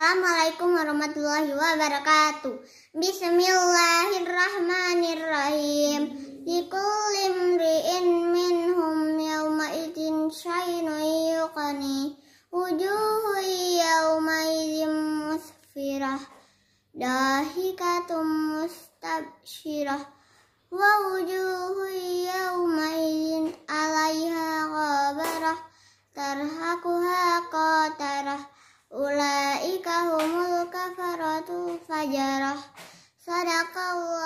Assalamualaikum warahmatullahi wabarakatuh. Bismillahirrahmanirrahim. Likulim ri'in minhum yawma idin syainu yuqani. Wujuhu yawma idin musfirah. Dahikatum mustabshirah. Wa wujuhu yawma idin alaiha ghabarah. Tarhakuha شجرة صدق الله